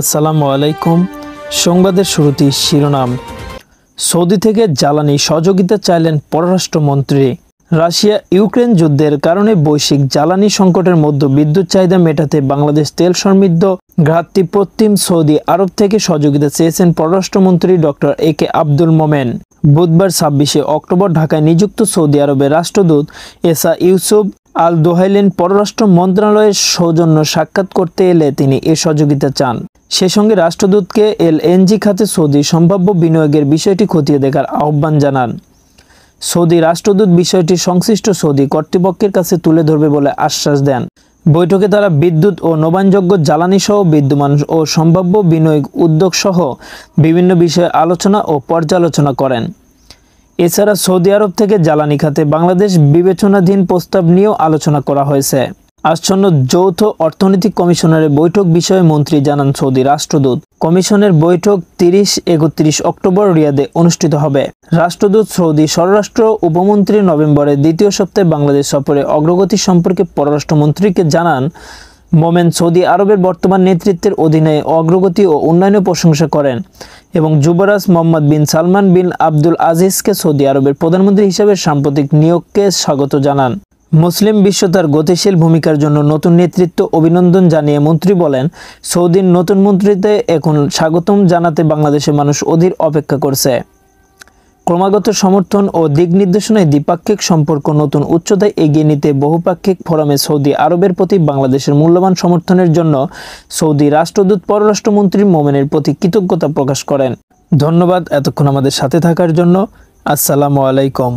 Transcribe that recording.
আসসালামু আলাইকুম সংবাদের শুরুতে শিরোনাম সৌদি থেকে জ্বালানি সহযোগিতা চাইলেন পররাষ্ট্রমন্ত্রী রাশিয়া ইউক্রেন যুদ্ধের কারণে বৈশ্বিক জ্বালানি সংকটের মধ্যে বিদ্যুৎ চাহিদা মেটাতে বাংলাদেশ তেল সমৃদ্ধ ঘাটতি প্রতিম সৌদি আরব থেকে সহযোগিতা চেয়েছেন পররাষ্ট্রমন্ত্রী ডক্টর এ কে আব্দুল মোমেন বুধবার ছাব্বিশে অক্টোবর ঢাকায় নিযুক্ত সৌদি আরবের রাষ্ট্রদূত এসা ইউসুফ আল দোহাইলেন পররাষ্ট্র মন্ত্রণালয়ের সৌজন্য সাক্ষাৎ করতে এলে তিনি এ সহযোগিতা চান সে সঙ্গে রাষ্ট্রদূতকে এল এনজি খাতে সৌদি সম্ভাব্য বিনিয়োগের বিষয়টি খতিয়ে দেখার আহ্বান জানান সৌদি রাষ্ট্রদূত বিষয়টি সংশ্লিষ্ট সৌদি কর্তৃপক্ষের কাছে তুলে ধরবে বলে আশ্বাস দেন বৈঠকে তারা বিদ্যুৎ ও নবায়নযোগ্য জ্বালানি সহ বিদ্যমান ও সম্ভাব্য বিনিয়োগ উদ্যোগ সহ বিভিন্ন বিষয়ে আলোচনা ও পর্যালোচনা করেন এছাড়া সৌদি আরব থেকে জ্বালানি খাতে বাংলাদেশ বিবেচনাধীন প্রস্তাব নিয়েও আলোচনা করা হয়েছে আসন্ন যৌথ অর্থনৈতিক কমিশনারের বৈঠক বিষয়ে মন্ত্রী জানান সৌদি রাষ্ট্রদূত কমিশনের বৈঠক তিরিশ একত্রিশ অক্টোবর রিয়াদে অনুষ্ঠিত হবে রাষ্ট্রদূত সৌদি স্বরাষ্ট্র উপমন্ত্রী নভেম্বরের দ্বিতীয় সপ্তাহে বাংলাদেশ সফরে অগ্রগতি সম্পর্কে পররাষ্ট্রমন্ত্রীকে জানান মোমেন সৌদি আরবের বর্তমান নেতৃত্বের অধীনে অগ্রগতি ও উন্নয়নের প্রশংসা করেন এবং যুবরাজ Mohammed bin Salman bin Abdul আজিজকে সৌদি আরবের প্রধানমন্ত্রী হিসেবে সাম্প্রতিক নিয়োগকে স্বাগত জানান মুসলিম বিশ্ব তার গতিশীল ভূমিকার জন্য নতুন নেতৃত্ব অভিনন্দন জানিয়ে মন্ত্রী বলেন সৌদির নতুন মন্ত্রীতে এখন স্বাগতম জানাতে বাংলাদেশের মানুষ অধীর অপেক্ষা করছে ক্রমাগত সমর্থন ও দিক নির্দেশনায় দ্বিপাক্ষিক সম্পর্ক নতুন উচ্চতায় এগিয়ে নিতে বহুপাক্ষিক ফোরামে সৌদি আরবের প্রতি বাংলাদেশের মূল্যবান সমর্থনের জন্য সৌদি রাষ্ট্রদূত পররাষ্ট্রমন্ত্রী মোমেনের প্রতি কৃতজ্ঞতা প্রকাশ করেন ধন্যবাদ এতক্ষণ আমাদের সাথে থাকার জন্য আসসালামু আলাইকুম